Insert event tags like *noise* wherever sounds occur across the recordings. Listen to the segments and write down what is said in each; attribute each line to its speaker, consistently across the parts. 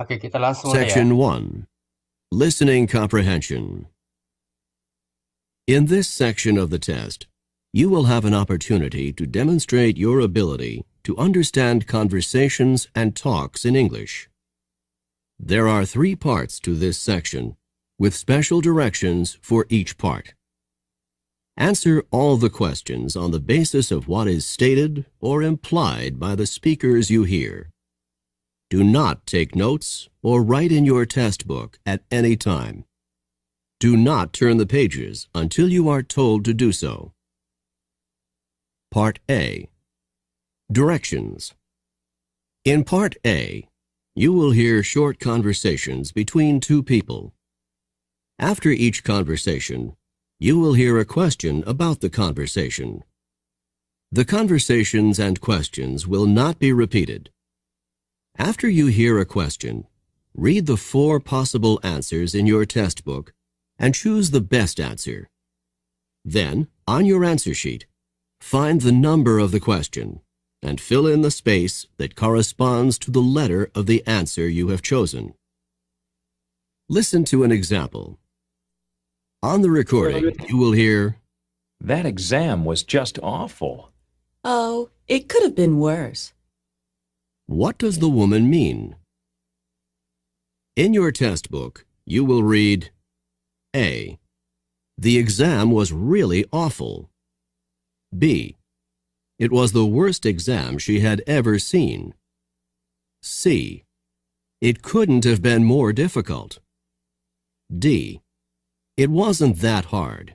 Speaker 1: Okay, kita langsung Section
Speaker 2: ya. 1. Listening Comprehension In this section of the test, you will have an opportunity to demonstrate your ability to understand conversations and talks in English. There are three parts to this section, with special directions for each part. Answer all the questions on the basis of what is stated or implied by the speakers you hear. Do not take notes or write in your test book at any time. Do not turn the pages until you are told to do so. Part A Directions In Part A, you will hear short conversations between two people. After each conversation, you will hear a question about the conversation. The conversations and questions will not be repeated. After you hear a question, read the four possible answers in your test book and choose the best answer. Then, on your answer sheet, find the number of the question and fill in the space that corresponds to the letter of the answer you have chosen. Listen to an example. On the recording, you will hear, That exam was just awful. Oh, it could have been worse. What does the woman mean? In your test book, you will read A. The exam was really awful. B. It was the worst exam she had ever seen. C. It couldn't have been more difficult. D. It wasn't that hard.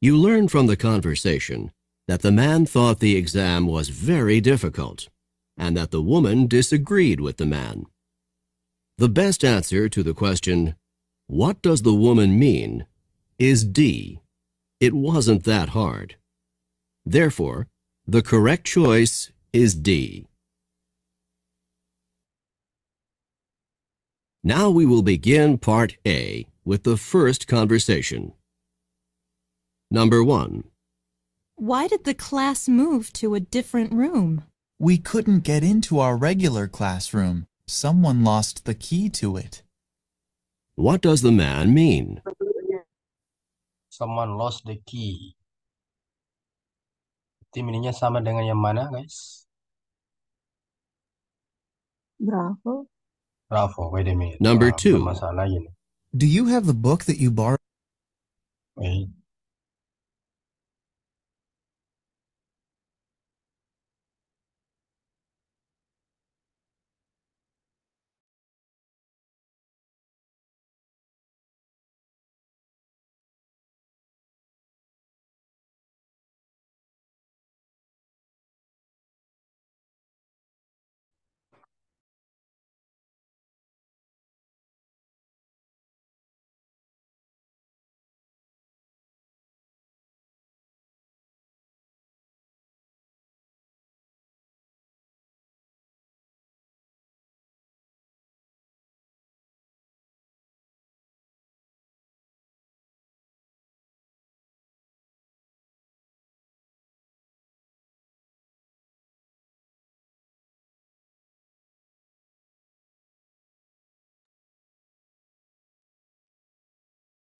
Speaker 2: You learn from the conversation that the man thought the exam was very difficult and that the woman disagreed with the man. The best answer to the question, what does the woman mean, is D. It wasn't that hard. Therefore, the correct choice is D. Now we will begin Part A with the first conversation. Number 1.
Speaker 3: Why did the class move to a different room?
Speaker 4: We couldn't get into our regular classroom. Someone lost the key to it. What does
Speaker 2: the man mean?
Speaker 1: Someone lost the key. Tim sama dengan yang mana, guys?
Speaker 5: Bravo.
Speaker 1: Bravo, wait a minute. Number two.
Speaker 4: Do you have the book that you borrowed? Wait. Eh,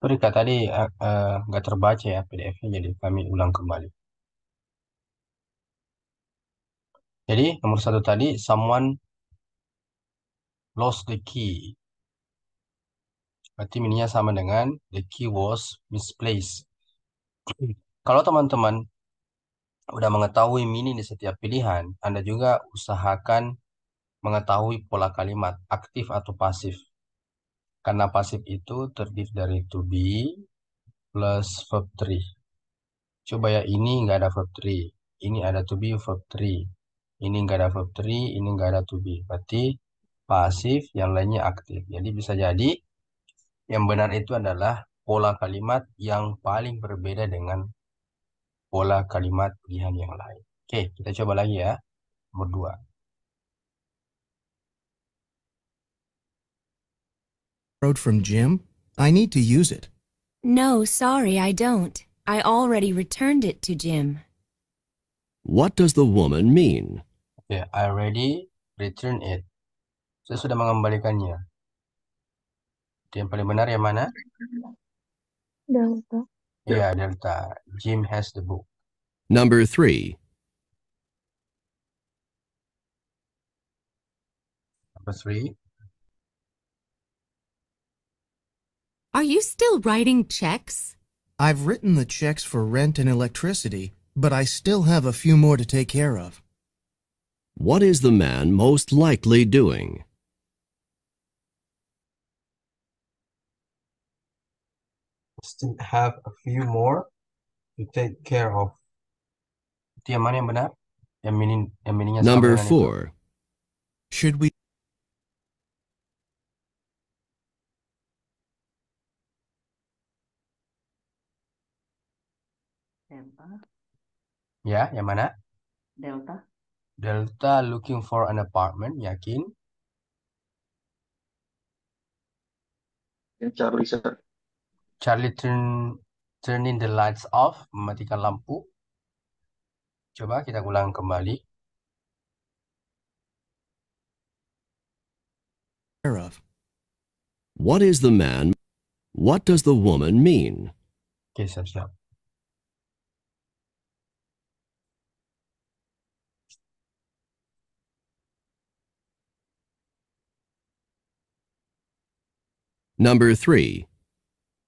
Speaker 4: Berikut tadi nggak uh, eh, eh, nggak terbaca ya PDF-nya, jadi kami ulang kembali.
Speaker 1: Jadi nomor satu tadi, someone lost the key. Berarti mininya sama dengan the key was misplaced. Kalau teman-teman udah mengetahui mini di setiap pilihan, Anda juga usahakan mengetahui pola kalimat aktif atau pasif. Karena pasif itu terdiri dari to be plus verb 3. Coba ya ini nggak ada verb 3. Ini ada to be verb 3. Ini nggak ada verb 3, ini nggak ada to be. Berarti pasif, yang lainnya aktif. Jadi bisa jadi yang benar itu adalah pola kalimat yang paling berbeda dengan pola kalimat pilihan yang lain. Oke, kita coba lagi ya. Nomor 2.
Speaker 4: borrowed from Jim? I need to use it.
Speaker 3: No, sorry, I don't. I already returned it to
Speaker 1: Jim.
Speaker 2: What does the woman mean?
Speaker 1: Yeah, I already returned it. Saya sudah mengembalikannya. Yang paling benar yang mana?
Speaker 5: Delta.
Speaker 1: Yeah, Delta. Jim has the book.
Speaker 2: Number three.
Speaker 4: Number three.
Speaker 5: Are you still writing checks? I've
Speaker 4: written the checks for rent and electricity, but I still have a few more to take care of.
Speaker 2: What is the man most likely doing?
Speaker 1: Still have a few more to take care of. Number
Speaker 4: four. Should we
Speaker 1: Ya, yang mana? Delta. Delta looking for an apartment, yakin? Yang Charlie, sir. Charlie turn turning the lights off, mematikan lampu. Coba kita ulang kembali.
Speaker 2: What is the man? What does the woman mean?
Speaker 1: Okay, siap-siap.
Speaker 4: Number 3.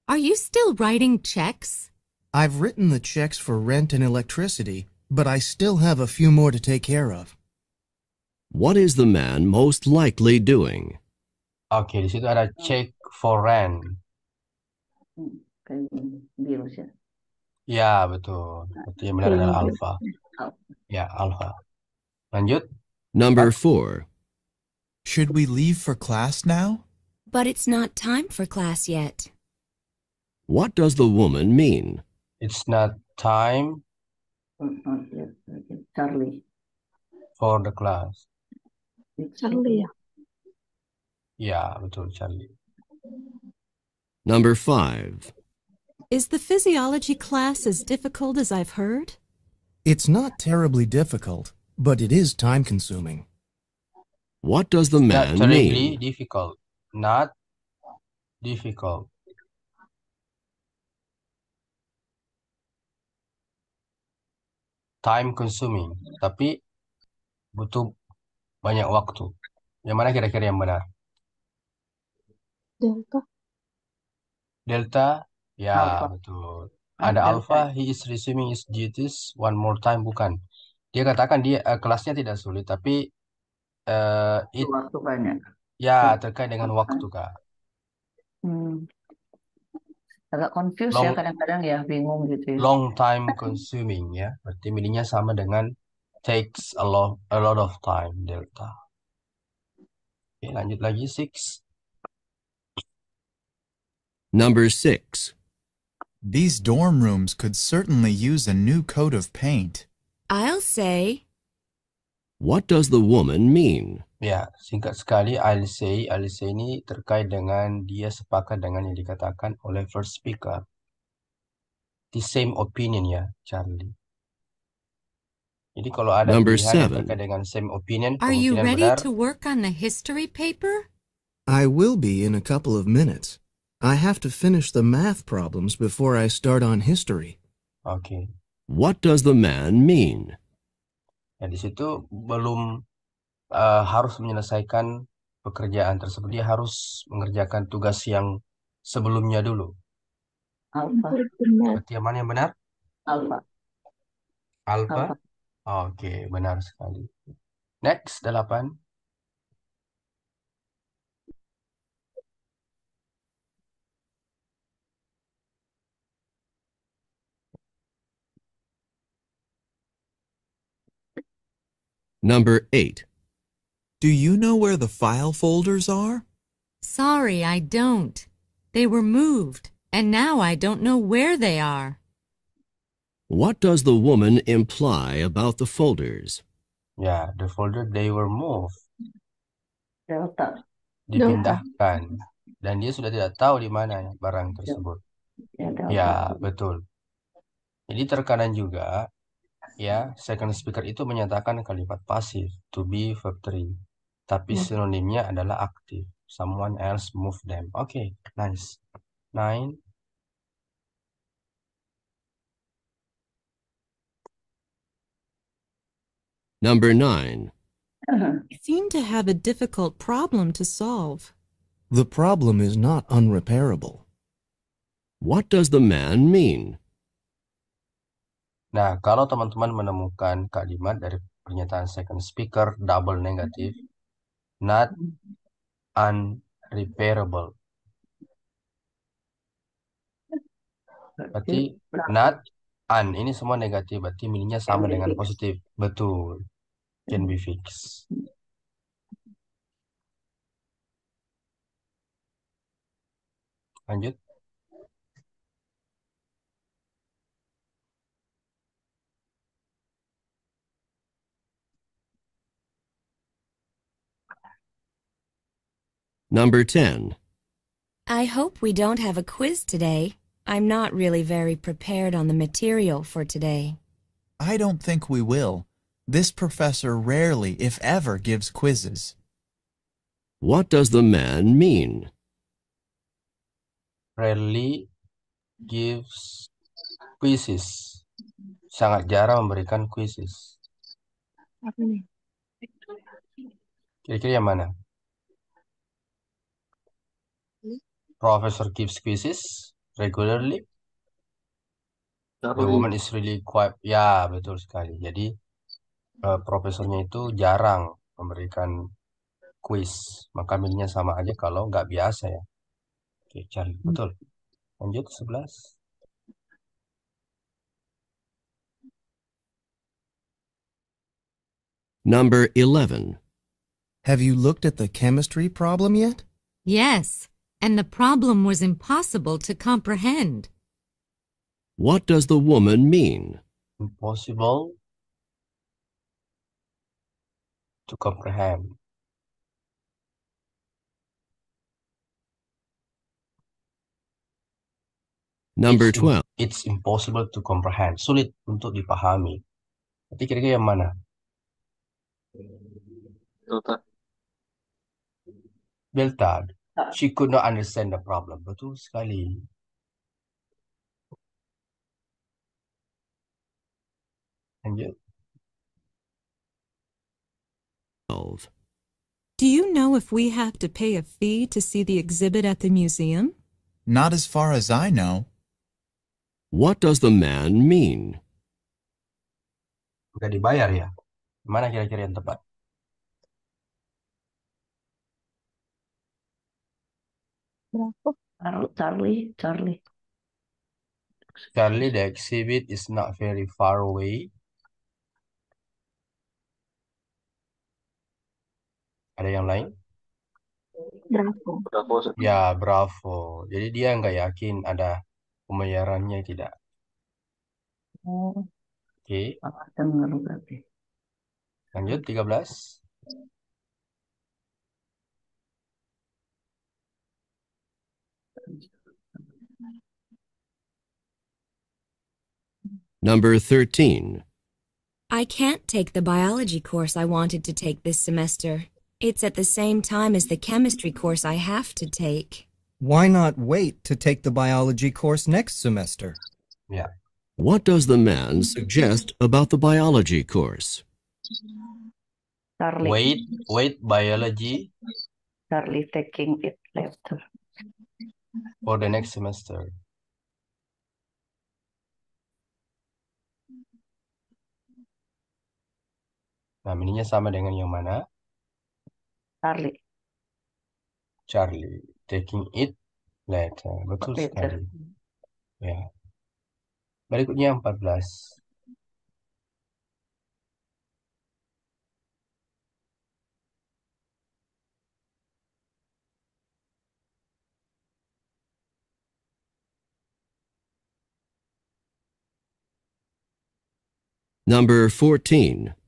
Speaker 5: Are you still writing checks?
Speaker 4: I've written the checks for rent and electricity, but I still have a few more to take care of. What is the
Speaker 2: man most likely doing?
Speaker 1: okay, this is a check for rent.
Speaker 5: Yeah,
Speaker 1: ya. betul. Betul yang benar
Speaker 2: Lanjut. Number 4. Should we leave for class now?
Speaker 3: But it's not time for class yet.
Speaker 2: What does the woman mean?
Speaker 1: It's not time Charlie. for the class. Charlie. Yeah, betul Charlie.
Speaker 4: Number five.
Speaker 3: Is the physiology class as difficult as I've heard?
Speaker 4: It's not terribly difficult, but it is time consuming. What does the man mean? terribly
Speaker 1: difficult. not difficult. Time consuming, tapi butuh banyak waktu. Yang mana kira-kira yang benar? Delta. Delta, ya alpha. betul. Ah, Ada Delta. alpha, he is resuming his duties one more time, bukan. Dia katakan dia uh, kelasnya tidak sulit, tapi uh, it, waktu banyak Ya, hmm. terkait dengan waktu, Kak.
Speaker 5: Hmm. Agak confused ya Long, kadang-kadang ya, bingung
Speaker 1: gitu ya. long time consuming ya. Berarti meaningnya sama dengan takes a lot, a lot of time, Delta. Oke, lanjut lagi, six.
Speaker 2: Number six. These dorm rooms could certainly use a new coat of paint.
Speaker 3: I'll say.
Speaker 2: What does the woman mean?
Speaker 1: Ya, singkat sekali, I'll say, I'll say ini terkait dengan dia sepakat dengan yang dikatakan oleh first speaker. The same opinion ya, Charlie. Jadi kalau ada Number seven. terkait dengan same opinion,
Speaker 5: Are you ready benar. to work on the history paper?
Speaker 4: I will be in a couple of minutes. I have to finish the math problems before I start on history. Okay. What
Speaker 2: does the man mean?
Speaker 1: Ya, di situ belum uh, harus menyelesaikan pekerjaan tersebut. Dia harus mengerjakan tugas yang sebelumnya dulu. Alfa. mana yang benar? Alfa. Alfa? Oke, benar sekali. Next, delapan.
Speaker 2: Number eight. Do you know where the file folders are?
Speaker 5: Sorry, I don't. They were moved, and now I don't know where they are.
Speaker 2: What does the woman imply about the folders?
Speaker 1: Yeah, the folder they were moved. Delta. Dipindahkan. Delta. Dan dia sudah tidak tahu di mana barang ya. tersebut. Delta. Ya, ya betul. Jadi terkadang juga ya second speaker itu menyatakan kalimat pasif to be verb 3 tapi hmm. sinonimnya adalah aktif. Someone else move them. Oke, okay, nice. Nine.
Speaker 2: Number nine.
Speaker 5: *laughs* You seem to
Speaker 3: have a difficult problem to solve.
Speaker 2: The problem is not unrepairable. What does the man mean?
Speaker 1: Nah, kalau teman-teman menemukan kalimat dari pernyataan second speaker double negative, not unrepairable. Berarti not un ini semua negatif, berarti mininya sama dengan dengan positif. Betul. Can be fixed. Lanjut.
Speaker 2: Number 10.
Speaker 3: I hope we don't have a quiz today. I'm not really very prepared on the material for today.
Speaker 4: I don't think we will. This professor rarely, if ever, gives quizzes.
Speaker 2: What does the man mean?
Speaker 1: Rarely gives quizzes. Sangat jarang memberikan quizzes. Apa nih? Kira-kira yang mana? Professor gives quizzes regularly. Nah, the woman is really quiet. ya betul sekali. Jadi uh, eh, profesornya itu jarang memberikan quiz, maka milnya sama aja kalau nggak biasa ya. Oke, cari hmm. betul. Lanjut sebelas.
Speaker 4: Number 11. Have you looked at the chemistry problem yet?
Speaker 5: Yes. and the problem was impossible to comprehend.
Speaker 2: What does the woman mean?
Speaker 1: Impossible to comprehend.
Speaker 2: Number it's, 12.
Speaker 1: It's impossible to comprehend. Sulit untuk dipahami. Tapi kira-kira yang mana? Delta. Delta. She could not understand the problem. Betul sekali.
Speaker 4: Lanjut.
Speaker 3: Do you know if we have to pay a fee to see the exhibit at the museum?
Speaker 4: Not
Speaker 2: as far as I know. What does the man mean?
Speaker 1: Udah dibayar ya? Mana kira-kira yang tepat?
Speaker 5: Berapa? Charlie, Charlie.
Speaker 1: Charlie, the exhibit is not very far away. Ada yang lain? Bravo. Ya, bravo. Jadi dia nggak yakin ada pembayarannya tidak. Oh, Oke,
Speaker 5: Okay. berarti.
Speaker 1: lanjut 13.
Speaker 2: Number 13.
Speaker 3: I can't take the biology course I wanted to take this semester. It's at the same time as the chemistry course I have to take.
Speaker 4: Why not wait to take the biology course next semester?
Speaker 1: Yeah.
Speaker 2: What does the man suggest about the biology course?
Speaker 5: Wait,
Speaker 1: wait, biology.
Speaker 5: Starly taking it later.
Speaker 1: For the next semester. nah mininya sama dengan yang mana? Charlie. Charlie. Taking it later. Betul later.
Speaker 4: sekali.
Speaker 1: Ya. Berikutnya 14.
Speaker 2: Number 14.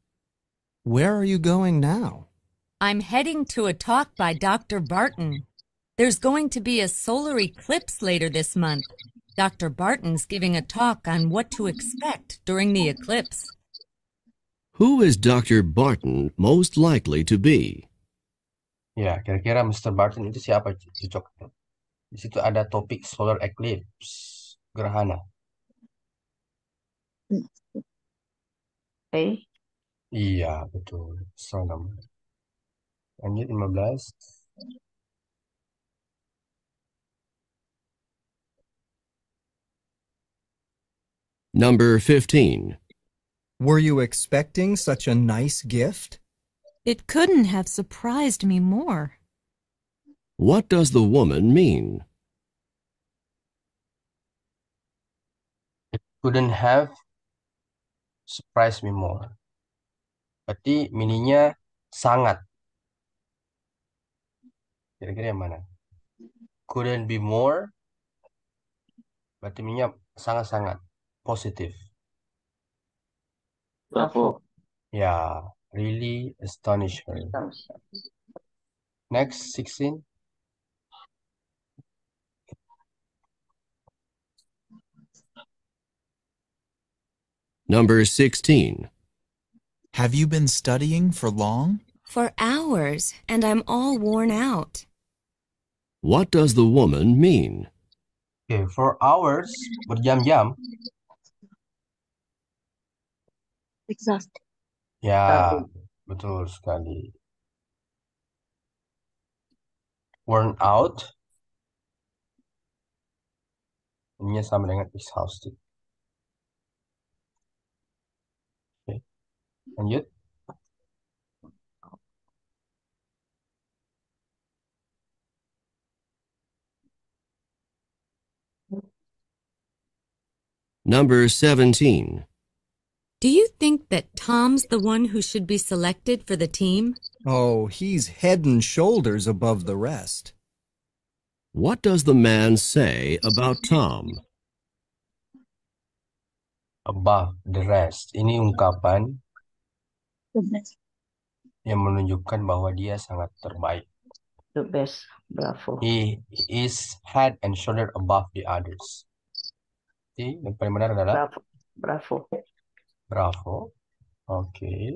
Speaker 2: Where are you going now?
Speaker 5: I'm heading to a talk by Dr. Barton. There's going to be a solar eclipse later this month. Dr. Barton's giving a talk on what to expect during the eclipse.
Speaker 2: Who is Dr. Barton most likely to be?
Speaker 1: Ya, kira-kira Mr. Barton itu siapa cocok? Di situ ada topik solar eclipse, gerhana. Okay. Iya, betul. Sonam. Lanjut 15.
Speaker 2: Number 15. Were you expecting such
Speaker 4: a nice gift?
Speaker 3: It couldn't have surprised me more.
Speaker 2: What does the woman mean?
Speaker 1: It couldn't have surprised me more. Berarti mininya sangat. Kira-kira yang mana? Couldn't be more. Berarti mininya sangat-sangat positif. Bravo. Ya, really astonish her. Next, 16.
Speaker 2: Number 16. Have you been studying for long?
Speaker 3: For hours,
Speaker 1: and I'm all worn out.
Speaker 2: What does the woman mean?
Speaker 1: Okay, for hours, berjam-jam. Exhausted. Yeah, betul sekali. Worn out. Ini sama dengan exhausted.
Speaker 4: and yet
Speaker 2: Number 17.
Speaker 5: Do you think that Tom's the one who should be selected for the team?
Speaker 2: Oh, he's head and shoulders above the rest. What does the man say about Tom?
Speaker 1: Above the rest. Ini ungkapan best. Yang menunjukkan bahwa dia sangat terbaik. The best. Bravo. He is head and shoulder above the others. Jadi, yang paling benar adalah Bravo.
Speaker 5: Bravo.
Speaker 4: Bravo. Oke. Okay.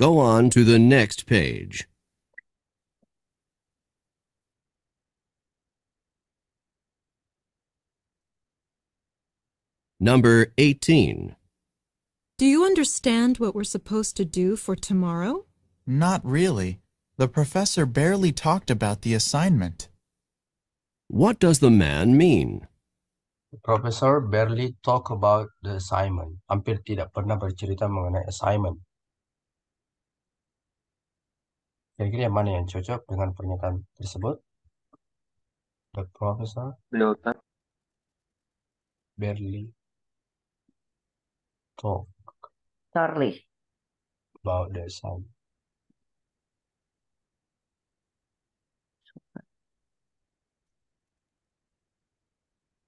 Speaker 2: Go on to the next page. Number 18.
Speaker 3: Do you understand what we're supposed to do for tomorrow?
Speaker 2: Not really. The professor barely talked about the assignment. What does the man mean?
Speaker 1: The professor barely talked about the assignment. Hampir tidak pernah bercerita mengenai assignment. Kira-kira yang mana yang cocok dengan pernyataan tersebut? The Professor Delta barely talk Charlie about the sun.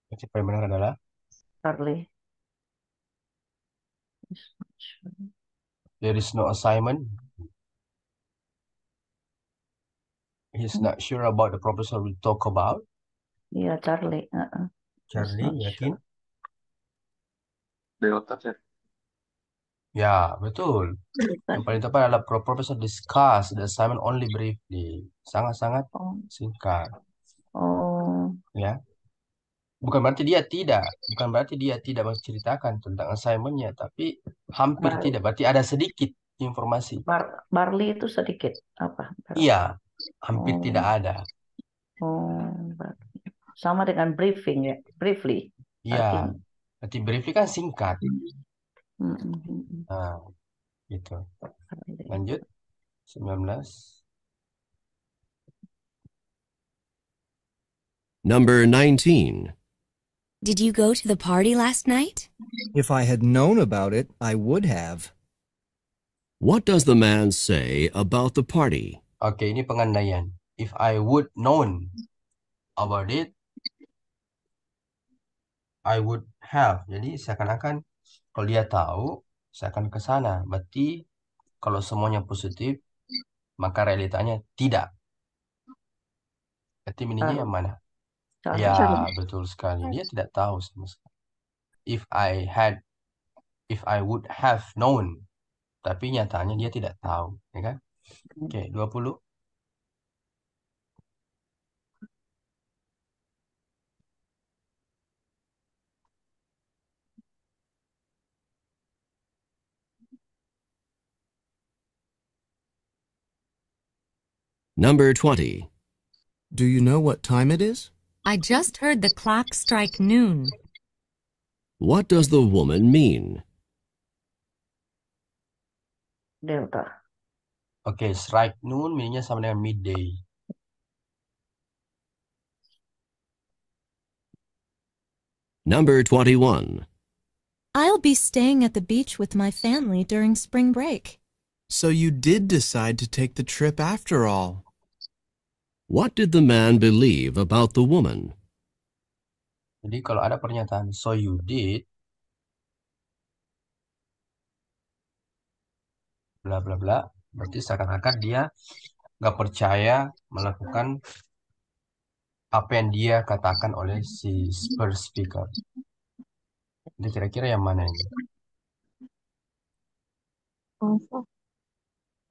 Speaker 1: Yang paling benar adalah Charlie. There is no assignment he's not sure about the professor we talk about.
Speaker 5: Iya, yeah, Charlie. Uh -uh.
Speaker 1: Charlie, yakin? Sure. Delta, otak ya. ya betul. Yang paling tepat adalah professor discuss the assignment only briefly. Sangat-sangat oh. singkat.
Speaker 4: Oh.
Speaker 1: Ya. Bukan berarti dia tidak, bukan berarti dia tidak menceritakan tentang assignmentnya, tapi hampir Barley. tidak. Berarti ada sedikit informasi. Bar
Speaker 5: Barley itu sedikit apa?
Speaker 1: Iya, hampir oh. tidak ada.
Speaker 5: Oh, sama dengan briefing ya, briefly. Iya,
Speaker 1: berarti briefly kan singkat. Hmm. Hmm, hmm, hmm Nah, gitu. Lanjut, 19.
Speaker 2: Number 19.
Speaker 3: Did you go to the party last night?
Speaker 2: If I
Speaker 4: had known about it, I would have.
Speaker 2: What does the man say about the party?
Speaker 1: Oke, ini pengandaian. If I would known about it, I would have. Jadi seakan-akan kalau dia tahu, saya akan ke sana. Berarti kalau semuanya positif, maka realitanya tidak. Berarti mininya yang mana? Ya, betul sekali. Dia tidak tahu sama sekali. If I had, if I would have known, tapi nyatanya dia tidak tahu, ya kan? Okey, 20.
Speaker 4: Number 20. Do you know what time it is?
Speaker 5: I just heard the clock strike noon.
Speaker 2: What does the woman mean?
Speaker 1: Delta. Oke, strike noon mininya sama dengan midday.
Speaker 2: Number 21.
Speaker 3: I'll be staying at the beach with my family during spring break.
Speaker 2: So you did decide to take the trip after all. What did the man believe about the woman?
Speaker 1: Jadi kalau ada pernyataan so you did bla bla bla berarti seakan-akan dia nggak percaya melakukan apa yang dia katakan oleh si per speaker jadi kira-kira yang mana ini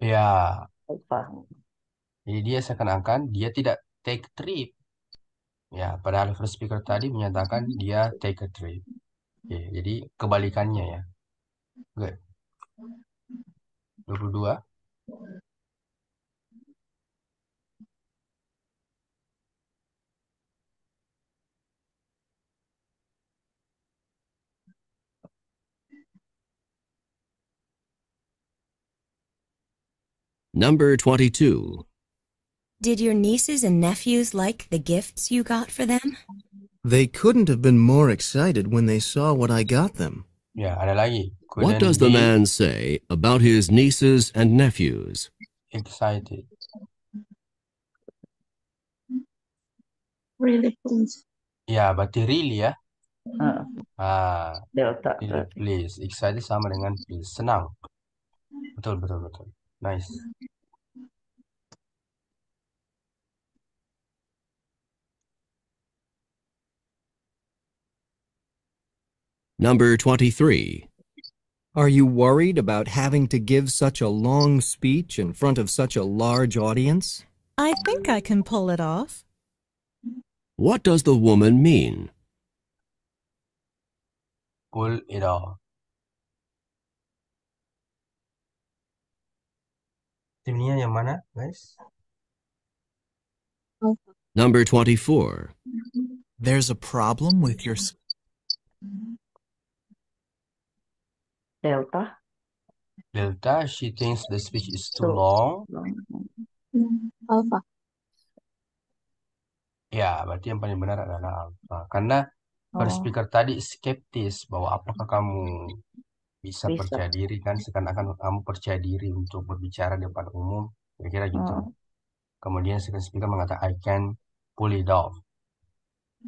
Speaker 1: ya jadi dia seakan-akan dia tidak take trip Ya, padahal first speaker tadi menyatakan dia take a trip. Oke, jadi kebalikannya ya. Good. 22.
Speaker 4: Number 22.
Speaker 3: Did your nieces and nephews like the gifts you got for them?
Speaker 4: They couldn't have been more excited when they saw what I got them.
Speaker 1: Ya, ada lagi.
Speaker 2: Couldn't What does the man say about his nieces
Speaker 1: and nephews? Excited.
Speaker 5: Really please.
Speaker 1: Yeah, but really ya. Uh, ah, delta. Really please. Excited sama dengan please. Senang. Betul, betul,
Speaker 4: betul. Nice.
Speaker 2: Number 23. Are you worried about having to give such a long speech in front of such a large audience?
Speaker 3: I think I can pull it off.
Speaker 2: What does the woman mean?
Speaker 1: Pull it off. guys?
Speaker 2: Number 24. There's a problem with your...
Speaker 5: delta.
Speaker 1: Delta, she thinks the speech is too so, long.
Speaker 5: Hmm, alpha.
Speaker 1: Ya, berarti yang paling benar adalah alpha. Karena first oh. speaker tadi skeptis bahwa apakah kamu bisa, bisa. percaya diri kan seakan-akan kamu percaya diri untuk berbicara di depan umum, kira-kira gitu. Oh. Kemudian second speaker mengatakan I can pull it off.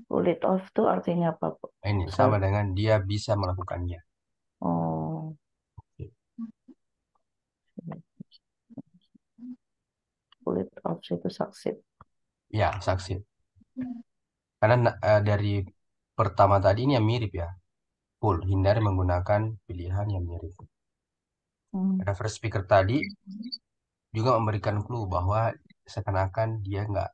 Speaker 5: Pull it off itu artinya apa? Ini sama
Speaker 1: dengan dia bisa melakukannya.
Speaker 5: Oh. kulit palsu itu saksit.
Speaker 1: Ya, saksit. Karena uh, dari pertama tadi ini yang mirip ya. Full, hindari menggunakan pilihan yang mirip. Hmm. Karena first speaker tadi juga memberikan clue bahwa seakan-akan dia nggak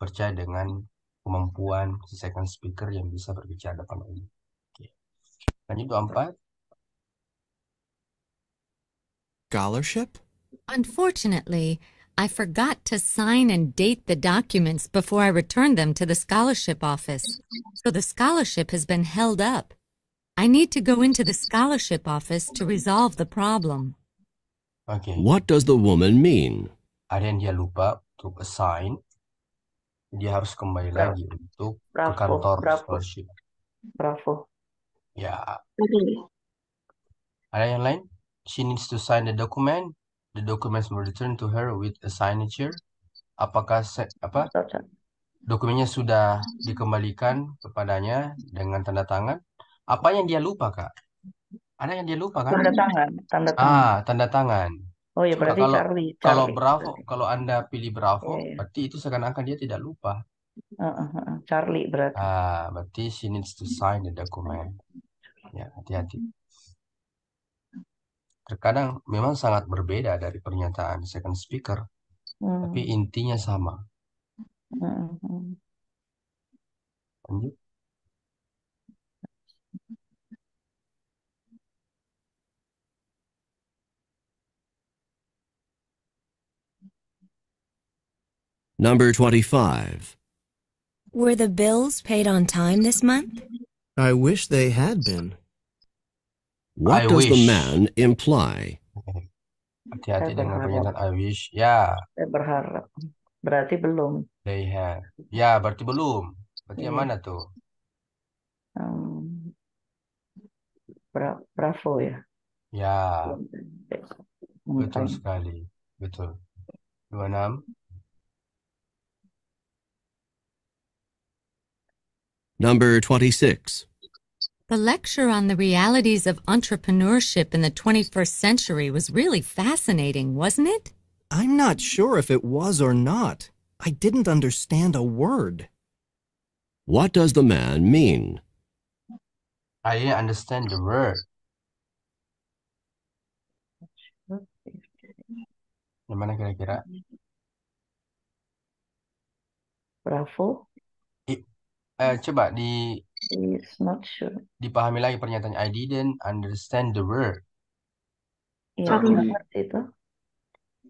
Speaker 1: percaya dengan kemampuan si second speaker yang bisa berbicara depan umum. Oke. Lanjut empat.
Speaker 4: Scholarship?
Speaker 5: Unfortunately, I forgot to sign and date the documents before I returned them to the scholarship office, so the scholarship has been held up. I need to go into the scholarship office to resolve the problem.
Speaker 1: Okay.
Speaker 2: What does the woman mean?
Speaker 1: I yang dia lupa untuk sign. dia harus kembali Bravo. lagi untuk Bravo. ke kantor Bravo. scholarship. Bravo. Ya. Okay. Ada yang lain? She needs to sign the document The documents were returned to her with a signature. Apakah se, apa? Dokumennya sudah dikembalikan kepadanya dengan tanda tangan. Apa yang dia lupa, Kak? Ada yang dia lupa kan? Tanda tangan, tanda ah, tangan. Ah, tanda tangan. Oh iya, berarti kalau, Charlie, Charlie. Kalau Bravo, kalau Anda pilih Bravo, yeah. Iya. berarti itu seakan-akan dia tidak lupa. Uh, uh, uh, Charlie berarti. Ah, berarti she needs to sign the document. Ya, hati-hati terkadang memang sangat berbeda dari pernyataan second speaker, hmm. tapi intinya sama.
Speaker 5: Hmm.
Speaker 4: Lanjut.
Speaker 2: Number 25.
Speaker 3: Were the bills paid on time this month?
Speaker 2: I wish they had been. What I does wish. the man imply?
Speaker 1: Hati-hati
Speaker 5: dengan pernyataan I wish. Ya. Saya berharap. Berarti belum.
Speaker 1: They have. Ya, berarti belum. Berarti yeah. yang iya. mana tuh?
Speaker 5: Um, bra bravo ya. Ya. Betul
Speaker 1: sekali. Betul. 26.
Speaker 2: Number 26.
Speaker 5: The lecture on the realities of entrepreneurship in the 21st century was really fascinating, wasn't it?
Speaker 4: I'm not sure if it was or not. I didn't understand a
Speaker 2: word. What does the man mean?
Speaker 1: I didn't understand the word. Gimana kira-kira? Bravo. I, uh, coba di is not sure. Dipahami lagi pernyataan I didn't understand the word. Ya, Sorry. itu.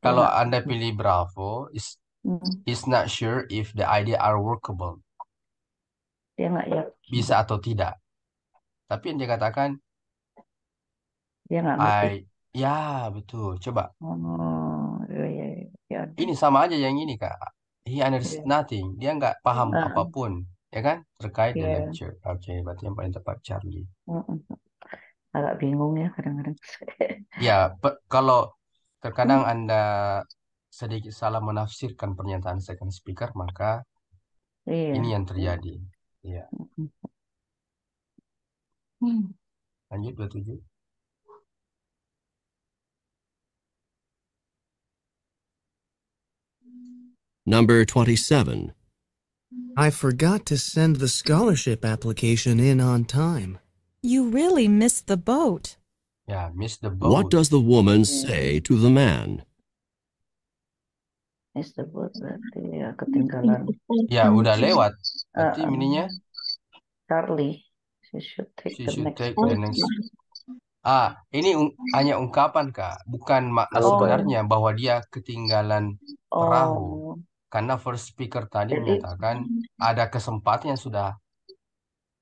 Speaker 1: Kalau ya. Anda pilih Bravo, is hmm. is not sure if the idea are workable. Dia nggak ya. Bisa atau tidak. Tapi yang dia katakan, dia nggak ngerti. I, ya betul. Coba. Oh, ya, ya, ya. Ini sama aja yang ini kak. He understands yeah. nothing. Dia nggak paham uh. apapun ya kan terkait yeah. dengan lecture oke okay, berarti yang paling tepat Charlie
Speaker 5: agak bingung ya kadang-kadang *laughs*
Speaker 1: ya kalau terkadang hmm. anda sedikit salah menafsirkan pernyataan second speaker maka
Speaker 4: yeah.
Speaker 5: ini yang terjadi
Speaker 1: ya yeah. hmm. lanjut 27
Speaker 2: Number 27
Speaker 4: I forgot to send the scholarship application in on time.
Speaker 3: You really missed the boat.
Speaker 1: Yeah, missed the
Speaker 4: boat.
Speaker 2: What does the woman say to the man?
Speaker 5: Missed the boat berarti ya ketinggalan. Ya, udah lewat. Ah, berarti uh, ininya? Charlie, she should take she the should next take the next.
Speaker 1: Ah, ini un hanya ungkapan, Kak. Bukan makna oh. sebenarnya bahwa dia ketinggalan perahu. Oh. Karena first speaker tadi Jadi, menyatakan ada kesempatan yang sudah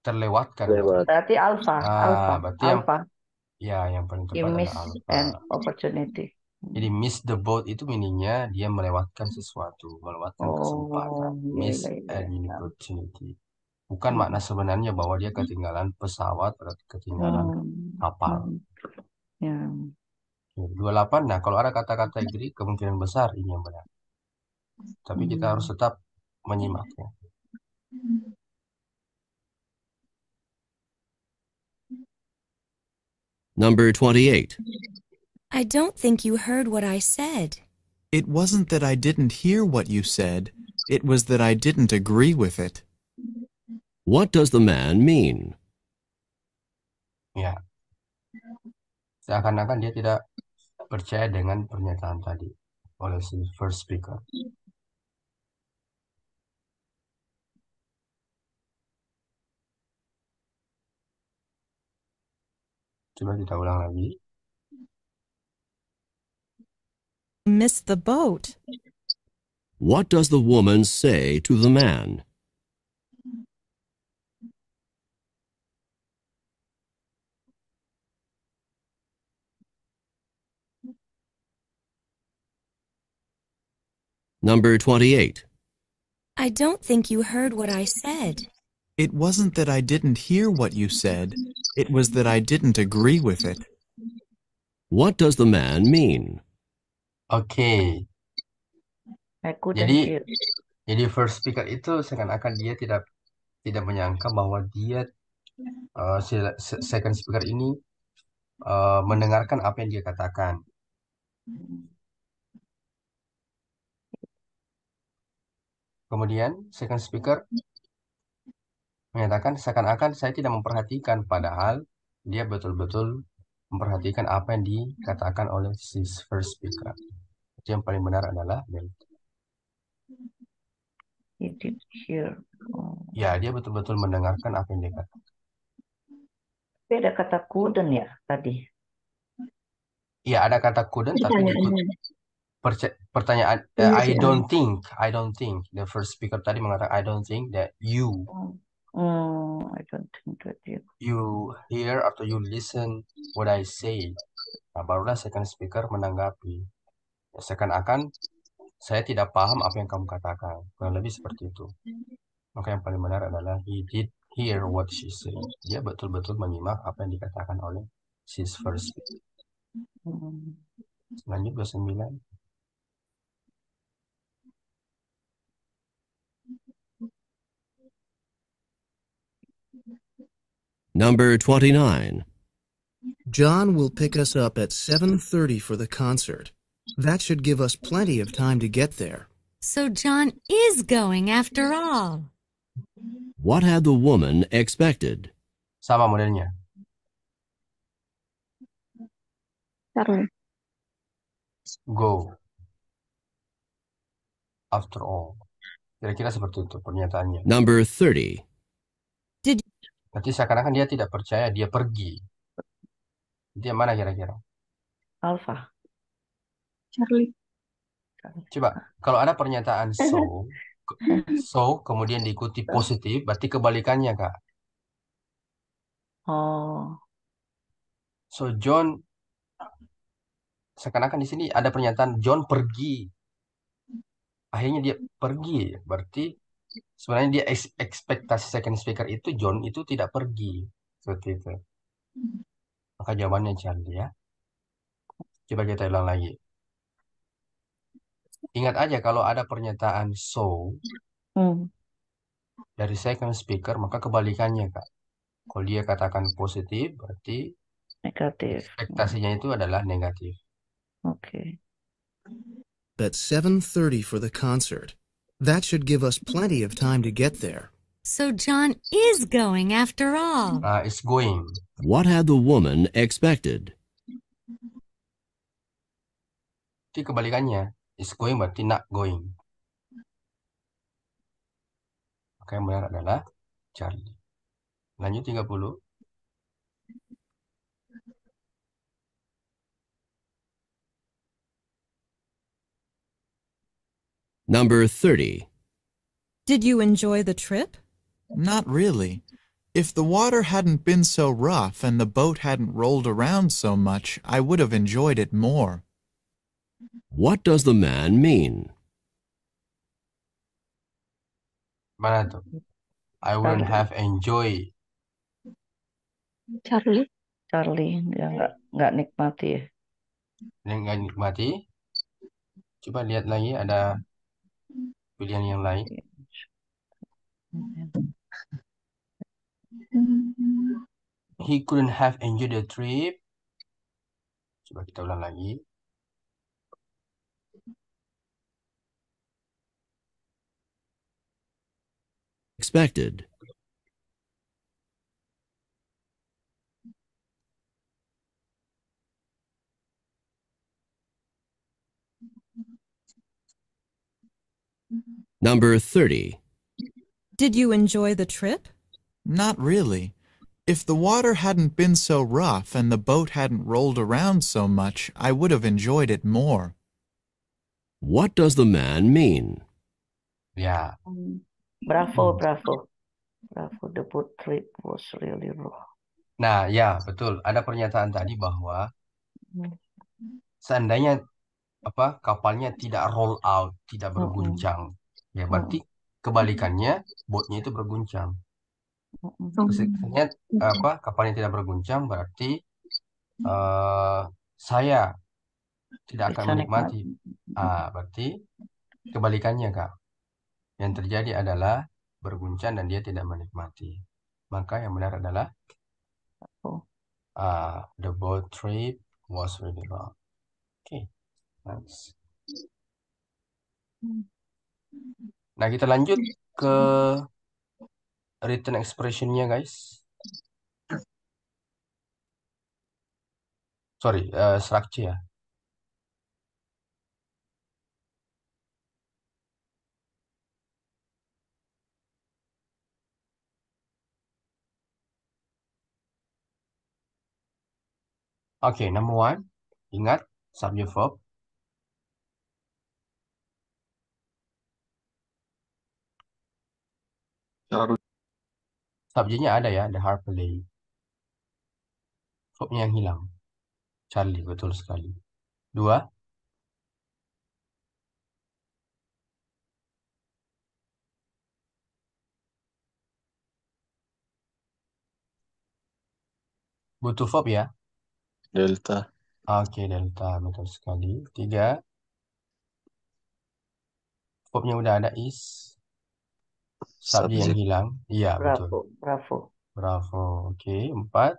Speaker 1: terlewatkan. Lewat.
Speaker 5: Berarti alpha, ah, alpha, berarti alpha. Yang,
Speaker 1: ya, yang paling tepat adalah miss alpha.
Speaker 5: an opportunity.
Speaker 1: Jadi miss the boat itu mininya dia melewatkan sesuatu, melewatkan oh, kesempatan, yeah, miss yeah, iya, an iya. opportunity. Bukan makna hmm. sebenarnya bahwa dia ketinggalan pesawat atau ketinggalan hmm. kapal. Hmm. Ya. 28. Nah, kalau ada kata-kata Greek kemungkinan besar ini yang benar tapi kita hmm. harus tetap menyimaknya.
Speaker 2: Number 28.
Speaker 3: I don't think you heard what I
Speaker 2: said. It wasn't that I didn't hear what you said, it was that I didn't agree with it. What does the man mean?
Speaker 1: Ya. Seakan-akan dia tidak percaya dengan pernyataan
Speaker 4: tadi oleh si first speaker.
Speaker 1: Tu la vie.
Speaker 2: Missed the boat. What does the woman say to the man? Number 28.
Speaker 3: I don't think you heard what I said.
Speaker 2: It wasn't that I didn't hear what you said, it was that I didn't agree with it. What does the man mean?
Speaker 1: Okay. jadi, jadi first speaker itu seakan-akan dia tidak tidak menyangka bahwa dia uh, second speaker ini uh, mendengarkan apa yang dia katakan. Kemudian second speaker menyatakan seakan-akan saya tidak memperhatikan, padahal dia betul-betul memperhatikan apa yang dikatakan oleh si first speaker. Jadi yang paling benar adalah dia. Ya, dia betul-betul mendengarkan apa yang dikatakan.
Speaker 5: Tapi ada kata couldn't ya tadi.
Speaker 1: Iya, ada kata couldn't tapi pertanyaan eh, iya, I iya. don't think, I don't think the first speaker tadi mengatakan I don't think that
Speaker 4: you oh.
Speaker 5: Mm, I don't think that did.
Speaker 1: You hear atau you listen what I say. Nah, barulah second speaker menanggapi. Ya, second akan saya tidak paham apa yang kamu katakan. Kurang lebih seperti itu. Maka yang paling benar adalah he did hear what she said. Dia betul-betul menyimak apa yang dikatakan oleh sis first speaker. Hmm. Lanjut 29.
Speaker 2: Number 29.
Speaker 4: John will pick us up at 7.30 for the concert. That should give us plenty of time to get there.
Speaker 5: So John is going after all.
Speaker 2: What had the woman expected? Sama modelnya.
Speaker 1: Go. After all. Kira-kira seperti itu pernyataannya.
Speaker 2: Number 30.
Speaker 1: Berarti seakan-akan dia tidak percaya, dia pergi. Dia mana kira-kira?
Speaker 5: Alpha. Charlie.
Speaker 1: Coba, kalau ada pernyataan so, *laughs* so kemudian diikuti positif, berarti kebalikannya, Kak.
Speaker 5: Oh.
Speaker 1: So John seakan-akan di sini ada pernyataan John pergi. Akhirnya dia pergi, berarti sebenarnya dia ekspektasi second speaker itu John itu tidak pergi seperti itu maka jawabannya Charlie ya coba kita ulang lagi ingat aja kalau ada pernyataan so hmm. dari second speaker maka kebalikannya kak kalau dia katakan positif berarti
Speaker 5: negatif
Speaker 1: ekspektasinya itu adalah negatif
Speaker 5: oke okay.
Speaker 4: That's 7.30 for the concert. That should give us plenty of time to get there.
Speaker 5: So John is going after all.
Speaker 4: Uh, is going. What
Speaker 2: had the woman expected?
Speaker 5: Jadi
Speaker 1: kebalikannya, is going berarti not going. Oke, yang benar adalah Charlie. Lanjut 30.
Speaker 2: Number 30.
Speaker 3: Did you enjoy
Speaker 4: the trip? Not really. If the water hadn't been so rough and the boat hadn't rolled around so much, I would have enjoyed it more.
Speaker 2: What does the man mean?
Speaker 1: Barato. I would not have enjoyed.
Speaker 5: Charlie. Charlie nggak nggak nikmati ya.
Speaker 1: Nggak nikmati. Coba lihat lagi ada pilihan yang lain. Iya. He couldn't have enjoyed the trip. Coba kita ulang lagi.
Speaker 4: Expected.
Speaker 2: Number 30.
Speaker 3: Did you enjoy the trip?
Speaker 4: Not really. If the water hadn't been so rough and the boat hadn't rolled around so much, I would have enjoyed it more.
Speaker 2: What does the man mean?
Speaker 5: Yeah. bravo, hmm. bravo. Bravo, the boat trip was really rough.
Speaker 1: Nah, ya, betul. Ada pernyataan tadi bahwa seandainya apa kapalnya tidak roll out, tidak berguncang, Ya, oh. berarti kebalikannya botnya itu berguncang.
Speaker 4: Misalnya
Speaker 1: apa kapalnya tidak berguncang berarti uh, saya tidak akan menikmati. Ah, berarti kebalikannya, Kak. Yang terjadi adalah berguncang dan dia tidak menikmati. Maka yang benar adalah oh. ah uh, the boat trip was really long.
Speaker 4: Okay, thanks.
Speaker 1: Hmm. Nah, kita lanjut ke written expression-nya, guys. Sorry, uh, eh, structure ya. Oke, okay, number one, ingat subject verb Subjeknya ada ya, The Hard Play. fobnya yang hilang. Charlie, betul sekali. Dua. Butuh fob ya? Delta. Oke, delta. Betul sekali. Tiga. fobnya udah ada is. Sabi yang hilang. Iya, betul. Bravo, bravo. Bravo. Oke, empat.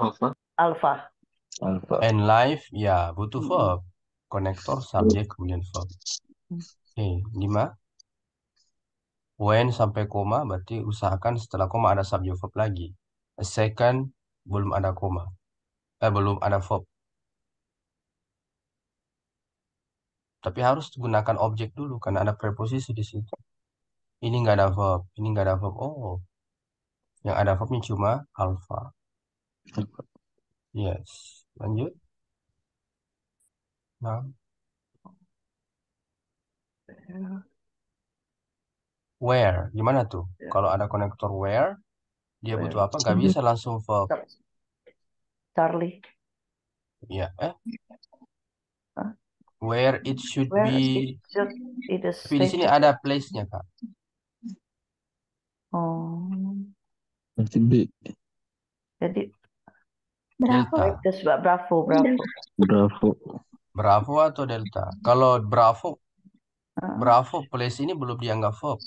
Speaker 1: Alpha. Alpha. Alpha. And life, ya, butuh verb. Konektor, subjek, kemudian verb. Oke, lima. When sampai koma berarti usahakan setelah koma ada subject verb lagi. A second belum ada koma. Eh, belum ada verb. Tapi harus gunakan objek dulu karena ada preposisi di situ. Ini nggak ada verb, ini nggak ada verb. Oh, yang ada verbnya cuma alpha. Yes, lanjut. Nah. Ya where gimana tuh? yeah. Kalau ada konektor where, dia where. butuh apa? Gak bisa langsung verb. Charlie. yeah. eh? Huh? Where it should where be. It should di sini ada place-nya, Kak. Oh. It should be.
Speaker 5: Jadi Bravo. itu Terus bravo, bravo.
Speaker 1: Bravo. Bravo atau delta? Kalau bravo, bravo place ini belum dianggap
Speaker 5: verb.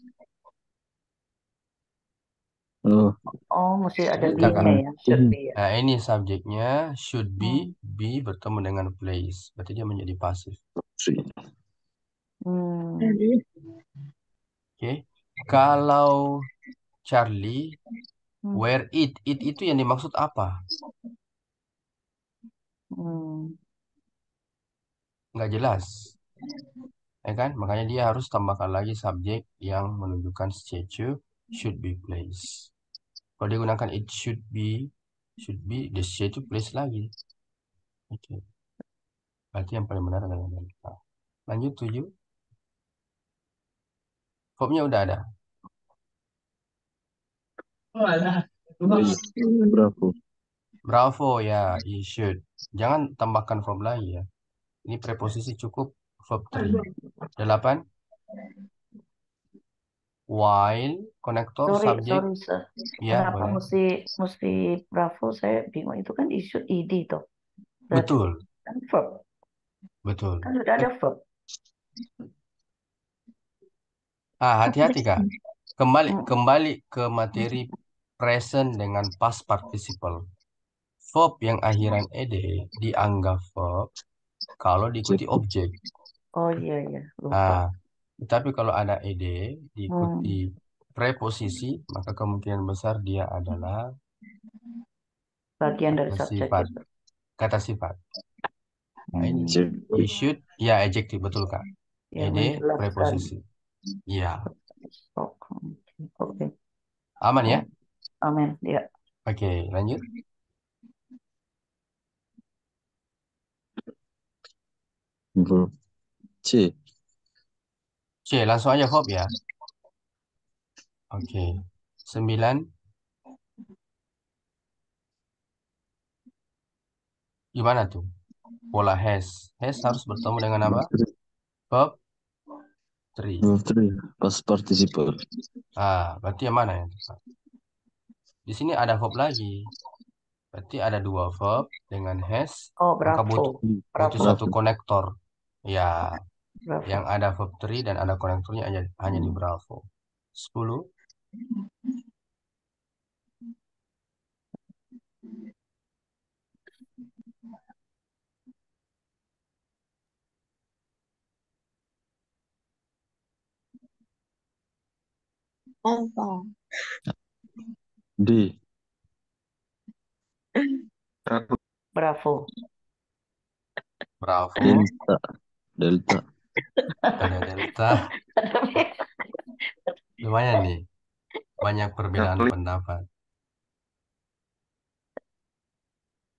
Speaker 5: Oh. Oh, mesti ada be iya, kan? ya. Should be.
Speaker 1: Ya. Nah, ini subjeknya should be, hmm. be bertemu dengan place. Berarti dia menjadi pasif.
Speaker 4: Hmm. Oke.
Speaker 1: Okay. Kalau Charlie, hmm. where it? It itu yang dimaksud apa? Hmm. Nggak jelas. Ya kan? Makanya dia harus tambahkan lagi subjek yang menunjukkan statue should be placed. Kalau dia gunakan it should be, should be, the she itu place lagi. Oke. Okay. Berarti yang paling benar adalah yang nah, delta. Lanjut you. Formnya udah ada.
Speaker 4: Oh, iya. Bravo.
Speaker 1: Bravo ya, you should. Jangan tambahkan form lain ya. Ini preposisi cukup verb 3. delapan While konektor, subjek. sorry, sir. Ya, Kenapa boleh.
Speaker 5: mesti mesti bravo? Saya bingung. Itu kan isu id e toh. Betul. Kan verb.
Speaker 1: Betul. Kan sudah ada verb. Ah, hati-hati Kak. Kembali hmm. kembali ke materi present dengan past participle. Verb yang akhiran ed dianggap verb kalau diikuti objek.
Speaker 5: Oh iya iya, lupa. Ah,
Speaker 1: tapi kalau ada ed diikuti hmm. preposisi, maka kemungkinan besar dia adalah
Speaker 5: bagian dari kata sifat.
Speaker 1: Kata sifat. Nah, ini hmm. should ya adjective, betul Kak.
Speaker 5: Ya, ini preposisi.
Speaker 1: Iya. Oh, oke. Okay. Aman ya? Aman, ya. Oke, okay, lanjut.
Speaker 2: Bu. C.
Speaker 1: Oke, langsung aja hop ya. Oke, sembilan. Gimana tuh? Pola hes hes harus bertemu dengan apa? Hop three. three, pas
Speaker 5: participle.
Speaker 1: Ah, berarti yang mana ya? Di sini ada hop lagi. Berarti ada dua verb dengan hes. Oh, berapa? satu konektor. Ya, Bravo. Yang ada verb factory dan ada konektornya hanya, hanya di hmm. Bravo. 10.
Speaker 5: Alpha. D. Bravo.
Speaker 1: Bravo. Delta. Delta. Ada Delta. Lumayan nih. Banyak perbedaan pendapat.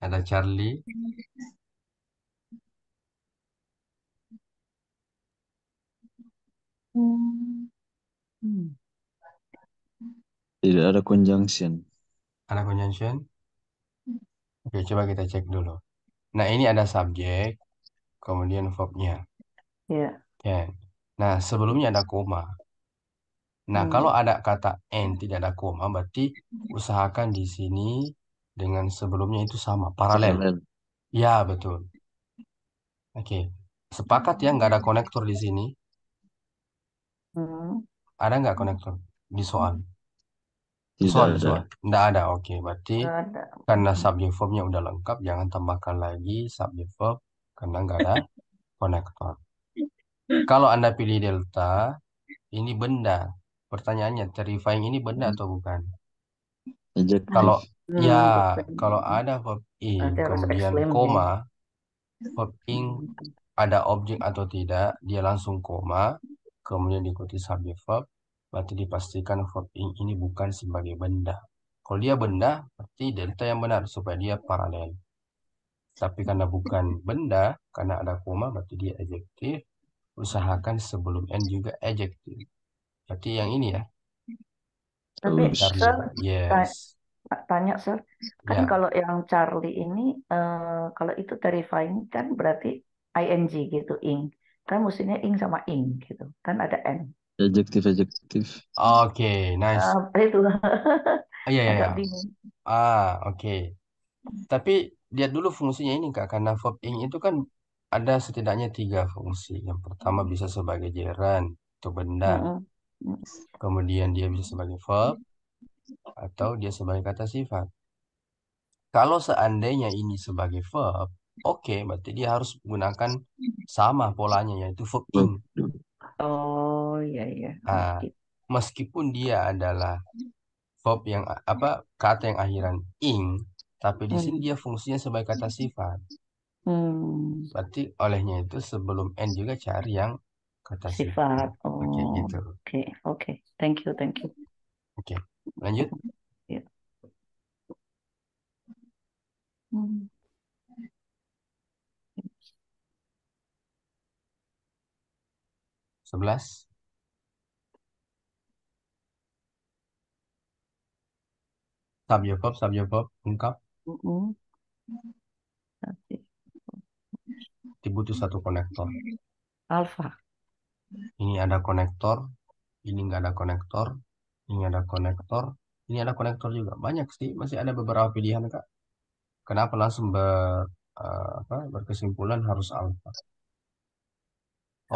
Speaker 1: Ada Charlie. Tidak ada conjunction. Ada conjunction? Oke, coba kita cek dulu. Nah, ini ada subjek, kemudian verbnya. Ya. Ya. Nah, sebelumnya ada koma. Nah, hmm. kalau ada kata n tidak ada koma, berarti usahakan di sini dengan sebelumnya itu sama, paralel. Ya, betul. Oke. Sepakat ya, nggak ada konektor di sini. Hmm. Ada nggak konektor di soal? Di Soal, ada. soal. Nggak ada. Oke, berarti ada. karena subject verbnya udah lengkap, jangan tambahkan lagi subject verb karena nggak ada *laughs* konektor. Kalau Anda pilih delta, ini benda. Pertanyaannya, terrifying ini benda atau bukan? Kalau hmm, ya, kalau ada verb in ada kemudian koma, ya. verb in ada objek atau tidak, dia langsung koma, kemudian diikuti subjek verb, berarti dipastikan verb in ini bukan sebagai benda. Kalau dia benda, berarti delta yang benar supaya dia paralel. Tapi karena bukan benda, karena ada koma, berarti dia adjektif usahakan sebelum N juga adjective. Berarti yang ini ya. Tapi Charlie. Sir, yes.
Speaker 5: Tanya Sir, kan ya. kalau yang Charlie ini, uh, kalau itu terrifying kan berarti ing gitu, ing. Kan mestinya ing sama ing gitu. Kan ada N.
Speaker 1: Adjective, adjective. Oke, okay, nice. Uh,
Speaker 5: itu. Oh, iya, iya, iya.
Speaker 1: Ah, oke. Okay. Tapi lihat dulu fungsinya ini Kak, karena verb ing itu kan ada setidaknya tiga fungsi. Yang pertama hmm. bisa sebagai gerund atau benda. Hmm, hmm, Kemudian dia bisa sebagai verb atau dia sebagai kata sifat. Kalau seandainya ini sebagai verb, oke, okay, berarti dia harus menggunakan sama polanya yaitu verb in.
Speaker 5: Oh, iya iya.
Speaker 1: Nah, meskipun dia adalah verb yang apa kata yang akhiran ing, tapi di sini dia fungsinya sebagai kata sifat.
Speaker 4: Hmm.
Speaker 1: Berarti olehnya itu sebelum N juga cari yang kata ya?
Speaker 5: sifat. sifat. Oh, Oke, gitu. Oke, okay, Okay. Thank you, thank you. Oke, okay. lanjut. *laughs* Ya. Yeah. Hmm.
Speaker 1: Sebelas. Subjekop, subjekop, ungkap.
Speaker 5: Mm -hmm. Tapi
Speaker 1: dibutuh satu konektor. Alfa. Ini ada konektor, ini nggak ada konektor, ini ada konektor, ini ada konektor juga. Banyak sih, masih ada beberapa pilihan, Kak. Kenapa langsung ber, eh, apa, berkesimpulan harus alfa?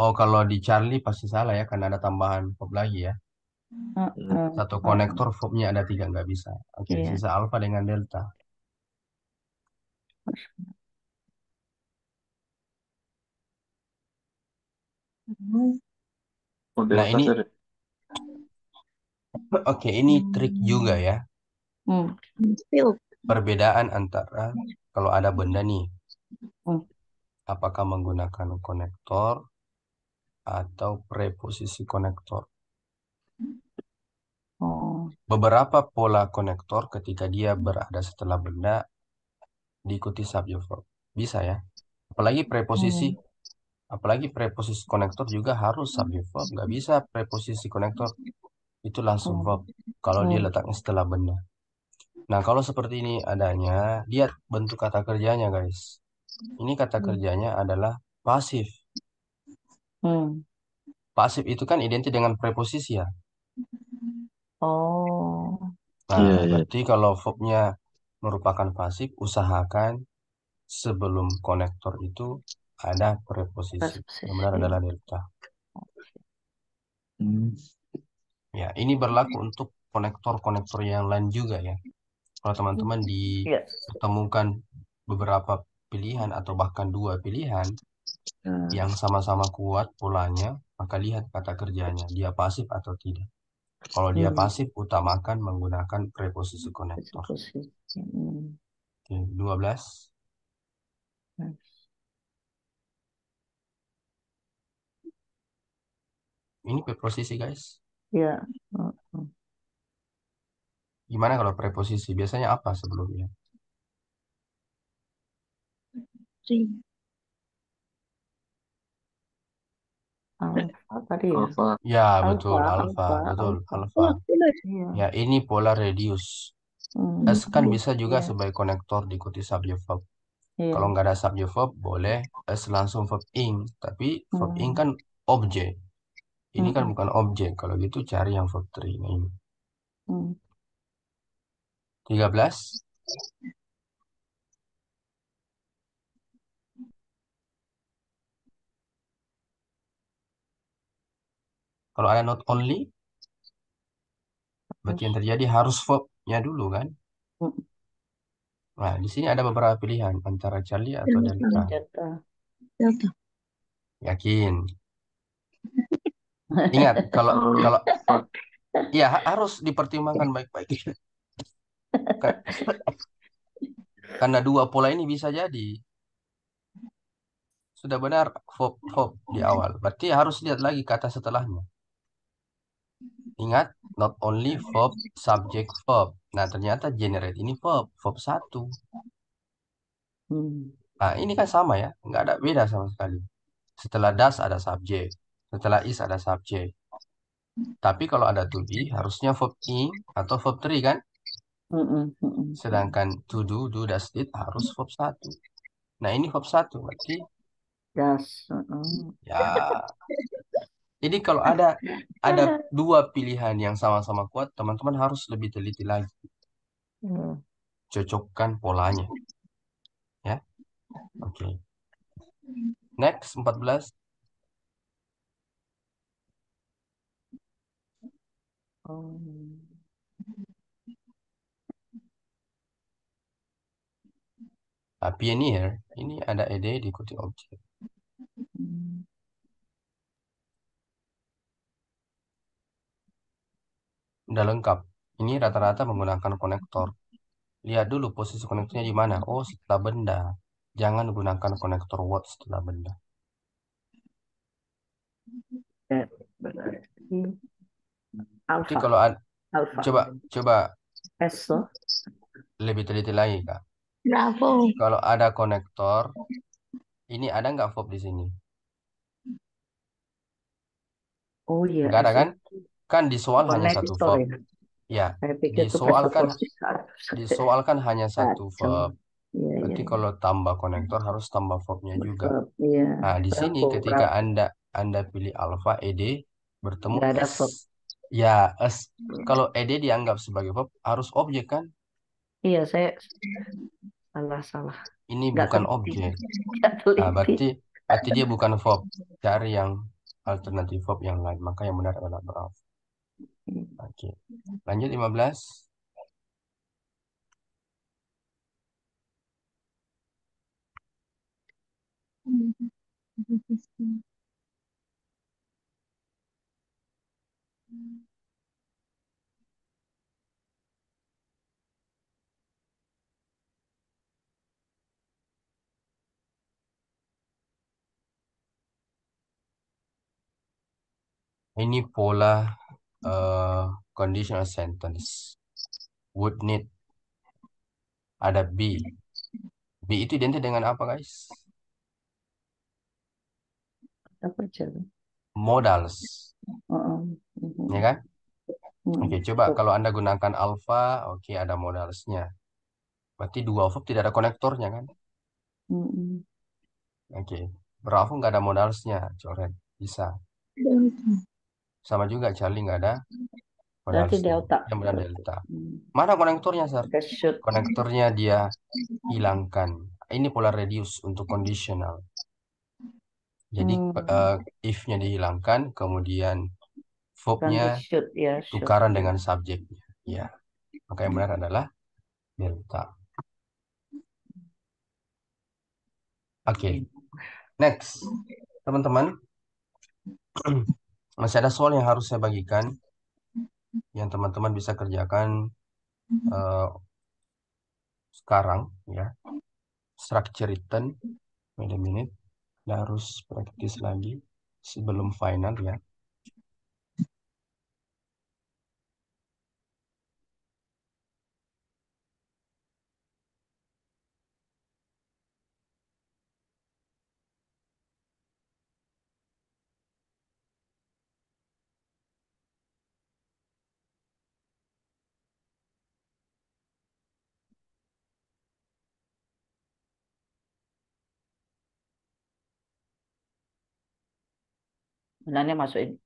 Speaker 1: Oh, kalau di Charlie pasti salah ya, karena ada tambahan fob lagi ya.
Speaker 5: Satu konektor
Speaker 1: fobnya ada tiga, nggak bisa. Oke, okay, iya. yeah. sisa alfa dengan delta.
Speaker 4: Mm-hmm. Nah, ini
Speaker 1: oke, ini trik juga ya. Hmm. Perbedaan antara kalau ada benda nih, hmm. apakah menggunakan konektor atau preposisi konektor. Oh. Beberapa pola konektor ketika dia berada setelah benda diikuti subjek Bisa ya. Apalagi preposisi Hmm apalagi preposisi konektor juga harus subjek verb hmm. nggak bisa preposisi konektor itu langsung verb oh. kalau dia oh. letaknya setelah benda nah kalau seperti ini adanya lihat bentuk kata kerjanya guys ini kata hmm. kerjanya adalah pasif hmm. pasif itu kan identik dengan preposisi ya
Speaker 5: oh
Speaker 1: nah yeah, iya. berarti kalau verbnya merupakan pasif usahakan sebelum konektor itu ada preposisi. preposisi. Yang benar adalah delta. Hmm. Ya, ini berlaku untuk konektor-konektor yang lain juga ya. Kalau teman-teman ditemukan iya. beberapa pilihan atau bahkan dua pilihan hmm. yang sama-sama kuat polanya, maka lihat kata kerjanya, dia pasif atau tidak. Kalau dia hmm. pasif, utamakan menggunakan preposisi konektor.
Speaker 4: Hmm.
Speaker 1: 12. Hmm. ini preposisi guys. Iya. Gimana kalau preposisi? Biasanya apa sebelumnya?
Speaker 4: Alfa tadi ya. Alpha. Ya, betul alfa,
Speaker 1: betul alfa. Iya. Ya, ini polar radius. Hmm. S kan bisa iya. juga yeah. sebagai konektor diikuti subjek verb. Iya. Yeah. Kalau nggak ada subjek verb, boleh S langsung verb ing. Tapi verb hmm. ing kan objek. Ini kan bukan objek. Kalau gitu cari yang factory ini. Hmm. 13. Kalau ada not only, berarti yang terjadi harus verbnya dulu kan? Mm. Nah, di sini ada beberapa pilihan antara Charlie atau Delta. Delta. Yakin? Ingat kalau oh. kalau ya harus dipertimbangkan baik-baik. Karena dua pola ini bisa jadi. Sudah benar hop hop di awal. Berarti harus lihat lagi kata setelahnya. Ingat, not only verb, subject verb. Nah, ternyata generate ini verb, verb satu. Hmm. Nah, ini kan sama ya, nggak ada beda sama sekali. Setelah das ada subject. Setelah is ada subjek. Tapi kalau ada to be, harusnya verb ing atau verb three kan? Sedangkan to do, do, does, did harus verb satu Nah ini verb satu berarti Yes. Ya. Jadi kalau ada ada dua pilihan yang sama-sama kuat, teman-teman harus lebih teliti lagi. Mm. Cocokkan polanya. Ya. Oke. Okay. Next 14 Oh. Pioneer, ini ada ide diikuti objek. Udah lengkap. Ini rata-rata menggunakan konektor. Lihat dulu posisi konektornya di mana. Oh, setelah benda. Jangan gunakan konektor watt setelah benda. Eh, benar. Alfa. Jadi kalau ada, alfa. coba coba Esso. lebih teliti lagi kak.
Speaker 5: Bravo.
Speaker 1: Kalau ada konektor, ini ada nggak fob di sini? Oh iya. Nggak ada kan? Kan di soal hanya satu fob. Ya, iya, di soal kan di soal kan hanya satu verb.
Speaker 4: Iya, iya. Berarti kalau
Speaker 1: tambah konektor harus tambah verbnya juga. Nah, di sini ketika Anda Anda pilih alfa ed bertemu Ya, es- hmm. kalau ED dianggap sebagai verb harus objek kan?
Speaker 5: Iya, saya salah salah.
Speaker 1: Ini Nggak bukan teliti. objek. *laughs* Nah, berarti berarti dia bukan verb. Cari yang alternatif verb yang lain. Maka yang benar adalah berat. Hmm. Oke. Lanjut 15. Any pola uh, conditional sentence would need ada B. B itu identik dengan apa, guys?
Speaker 5: Apa coba?
Speaker 1: Modals. Uh -uh. Ya kan? Uh Oke, okay, coba kalau Anda gunakan alpha, oke okay, ada modalsnya. Berarti dua verb tidak ada konektornya kan? Hmm. Oke, okay. bravo nggak ada modalsnya, coret. Bisa. Sama juga Charlie nggak ada. Berarti hmm. delta. Yang benar delta. Hmm. Mana konektornya, Sir? Konektornya dia hilangkan. Ini pola radius untuk conditional. Jadi hmm. uh, if-nya dihilangkan, kemudian verb-nya ya, tukaran dengan subjeknya. Ya. Maka yang benar adalah delta. Oke. Okay. Hmm. Next, teman-teman. *clears throat* masih ada soal yang harus saya bagikan yang teman-teman bisa kerjakan uh, sekarang ya structure written wait a minute harus praktis lagi sebelum final ya
Speaker 5: sebenarnya masukin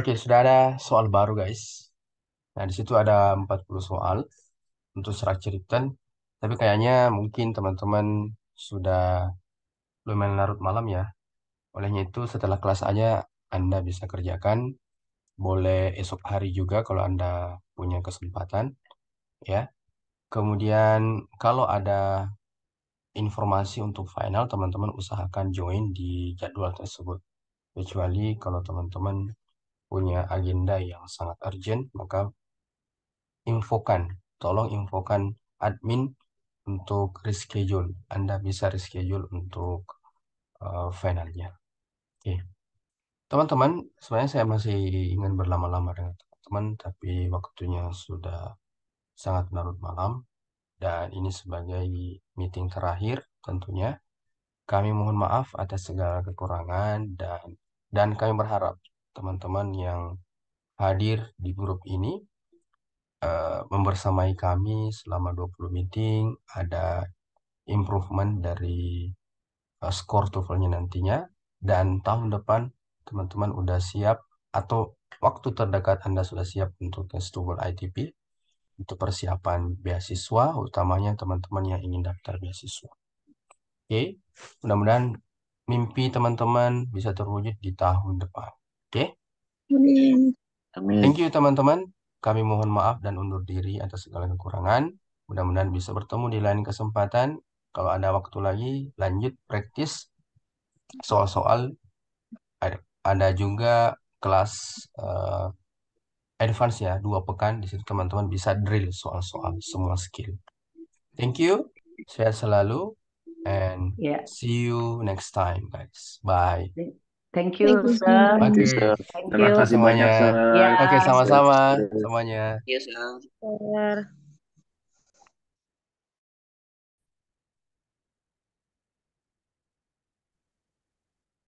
Speaker 4: Oke, sudah ada soal baru, guys.
Speaker 1: Nah, di situ ada 40 soal untuk serat cerita, Tapi kayaknya mungkin teman-teman sudah lumayan larut malam ya. Olehnya itu setelah kelas aja Anda bisa kerjakan. Boleh esok hari juga kalau Anda punya kesempatan. ya. Kemudian kalau ada informasi untuk final, teman-teman usahakan join di jadwal tersebut. Kecuali kalau teman-teman punya agenda yang sangat urgent, maka infokan, tolong infokan admin untuk reschedule. Anda bisa reschedule untuk uh, finalnya. Oke. Okay. Teman-teman, sebenarnya saya masih ingin berlama-lama dengan teman-teman, tapi waktunya sudah sangat larut malam. Dan ini sebagai meeting terakhir tentunya. Kami mohon maaf atas segala kekurangan dan dan kami berharap teman-teman yang hadir di grup ini uh, membersamai kami selama 20 meeting, ada improvement dari uh, skor TOEFL-nya nantinya dan tahun depan teman-teman udah siap atau waktu terdekat Anda sudah siap untuk tes TOEFL ITP untuk persiapan beasiswa, utamanya teman-teman yang ingin daftar beasiswa. Oke, okay? mudah-mudahan mimpi teman-teman bisa terwujud di tahun depan. Oke?
Speaker 4: Amin.
Speaker 1: Amin. Thank you teman-teman. Kami mohon maaf dan undur diri atas segala kekurangan. Mudah-mudahan bisa bertemu di lain kesempatan. Kalau ada waktu lagi, lanjut praktis soal-soal. Ada, juga kelas uh, advance ya, dua pekan. Di situ teman-teman bisa drill soal-soal semua skill. Thank you. Sehat selalu. And yeah. see you next time, guys. Bye. Thank you, Thank you, sir. Thank you, sir. Thank you. Terima kasih banyak, sir. Yeah. Oke, okay, sama-sama semuanya.
Speaker 4: Yes, sir.